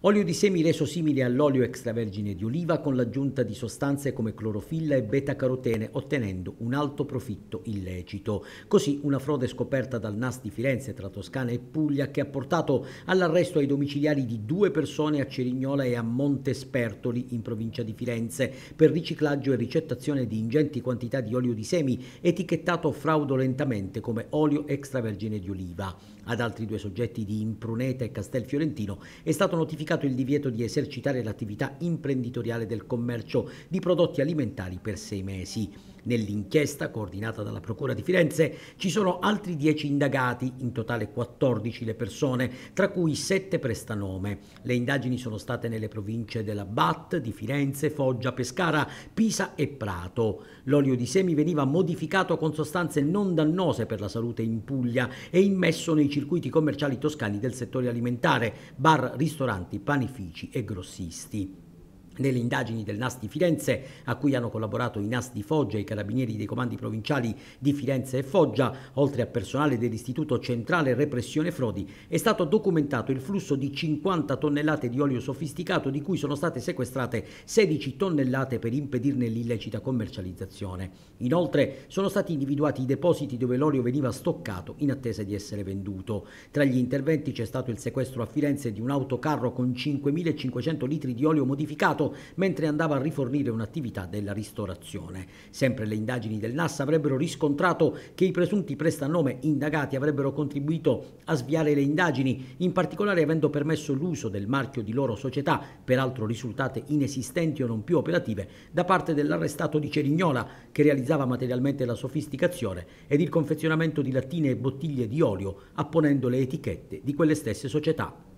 Olio di semi reso simile all'olio extravergine di oliva con l'aggiunta di sostanze come clorofilla e beta-carotene ottenendo un alto profitto illecito. Così una frode scoperta dal NAS di Firenze tra Toscana e Puglia che ha portato all'arresto ai domiciliari di due persone a Cerignola e a Montespertoli in provincia di Firenze per riciclaggio e ricettazione di ingenti quantità di olio di semi etichettato fraudolentamente come olio extravergine di oliva. Ad altri due soggetti di Impruneta e Castel Fiorentino è stato notificato modificato il divieto di esercitare l'attività imprenditoriale del commercio di prodotti alimentari per sei mesi. Nell'inchiesta coordinata dalla Procura di Firenze ci sono altri 10 indagati, in totale 14 le persone, tra cui 7 prestanome. Le indagini sono state nelle province della BAT, di Firenze, Foggia, Pescara, Pisa e Prato. L'olio di semi veniva modificato con sostanze non dannose per la salute in Puglia e immesso nei circuiti commerciali toscani del settore alimentare, bar, ristoranti, panifici e grossisti. Nelle indagini del NAS di Firenze, a cui hanno collaborato i NAS di Foggia e i carabinieri dei comandi provinciali di Firenze e Foggia, oltre a personale dell'Istituto Centrale Repressione Frodi, è stato documentato il flusso di 50 tonnellate di olio sofisticato di cui sono state sequestrate 16 tonnellate per impedirne l'illecita commercializzazione. Inoltre sono stati individuati i depositi dove l'olio veniva stoccato in attesa di essere venduto. Tra gli interventi c'è stato il sequestro a Firenze di un autocarro con 5.500 litri di olio modificato impiegato mentre andava a rifornire un'attività della ristorazione. Sempre le indagini del NAS avrebbero riscontrato che i presunti prestanome indagati avrebbero contribuito a sviare le indagini, in particolare avendo permesso l'uso del marchio di loro società, peraltro risultate inesistenti o non più operative, da parte dell'arrestato di Cerignola, che realizzava materialmente la sofisticazione ed il confezionamento di lattine e bottiglie di olio, apponendo le etichette di quelle stesse società.